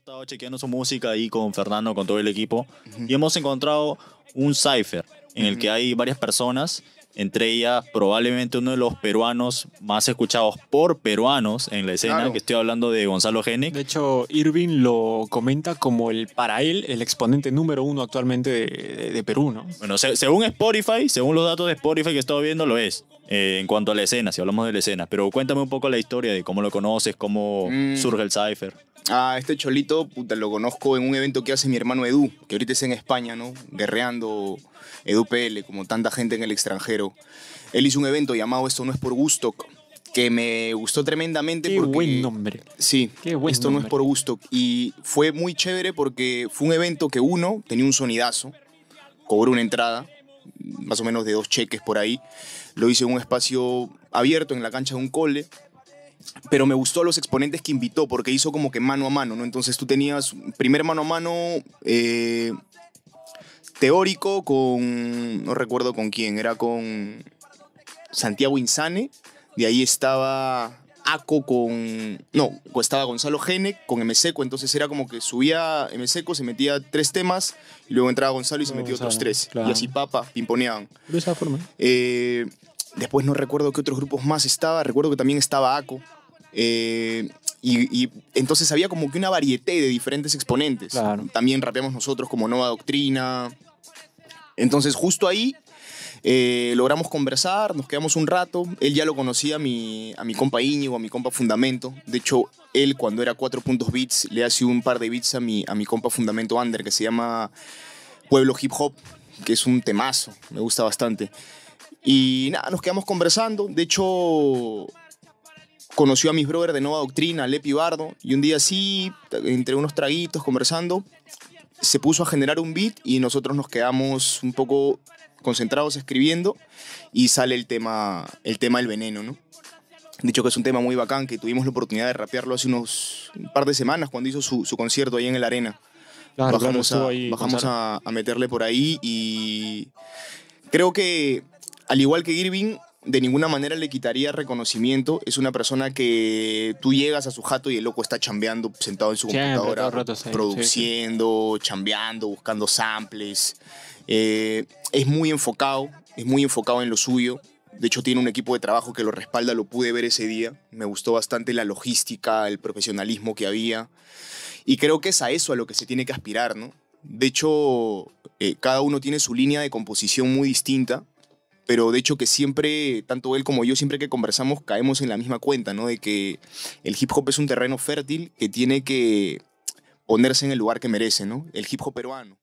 estado chequeando su música ahí con Fernando, con todo el equipo, y hemos encontrado un cipher en el que hay varias personas, entre ellas probablemente uno de los peruanos más escuchados por peruanos en la escena, que estoy hablando de Gonzalo Genic. De hecho, Irving lo comenta como el para él el exponente número uno actualmente de, Perú, ¿no? Bueno, según Spotify, según los datos de Spotify que he estado viendo, lo es. Eh, en cuanto a la escena, si hablamos de la escena, pero cuéntame un poco la historia de cómo lo conoces, cómo mm. surge el cipher. Ah, este cholito, puta, lo conozco en un evento que hace mi hermano Edu, que ahorita es en España, ¿no? Guerreando Edu PL, como tanta gente en el extranjero. Él hizo un evento llamado Esto no es por gusto, que me gustó tremendamente. Qué buen nombre. Sí, Qué buen Esto no es por gusto. Y fue muy chévere porque fue un evento que uno tenía un sonidazo, cobró una entrada, más o menos de dos cheques por ahí. Lo hice en un espacio abierto en la cancha de un cole pero me gustó los exponentes que invitó porque hizo como que mano a mano, ¿no? Entonces tú tenías primer mano a mano eh, teórico con, no recuerdo con quién, era con Santiago Insane, de ahí estaba Aco con, no, estaba Gonzalo Gene con Mseco, entonces era como que subía Mseco, se metía tres temas y luego entraba Gonzalo y se metía otros tres. Y así papa, pimponeaban. De esa forma. Eh, después no recuerdo qué otros grupos más estaba, recuerdo que también estaba Aco eh, y, entonces había como que una variedad de diferentes exponentes. También rapeamos nosotros como Nueva Doctrina. Entonces justo ahí eh, logramos conversar, nos quedamos un rato. Él ya lo conocía a mi, a mi compa Íñigo, a mi compa Fundamento. De hecho, él cuando era Cuatro Puntos Beats le hace un par de beats a mi, a mi compa Fundamento Under que se llama Pueblo Hip Hop, que es un temazo, me gusta bastante. Y nada, nos quedamos conversando. De hecho, conoció a mis brothers de Nueva Doctrina, Lepi Bardo, y un día así, entre unos traguitos, conversando, se puso a generar un beat y nosotros nos quedamos un poco concentrados escribiendo y sale el tema, el tema del veneno, ¿no? Dicho que es un tema muy bacán, que tuvimos la oportunidad de rapearlo hace unos un par de semanas cuando hizo su, concierto ahí en el Arena. bajamos, a, a meterle por ahí y creo que, al igual que Irving, de ninguna manera le quitaría reconocimiento. Es una persona que tú llegas a su jato y el loco está chambeando sentado en su computadora, produciendo, chambeando, buscando samples. Eh, es muy enfocado, es muy enfocado en lo suyo. De hecho, tiene un equipo de trabajo que lo respalda, lo pude ver ese día. Me gustó bastante la logística, el profesionalismo que había. Y creo que es a eso a lo que se tiene que aspirar, ¿no? De hecho, eh, cada uno tiene su línea de composición muy distinta pero de hecho que siempre, tanto él como yo, siempre que conversamos caemos en la misma cuenta, ¿no? De que el hip hop es un terreno fértil que tiene que ponerse en el lugar que merece, ¿no? El hip hop peruano.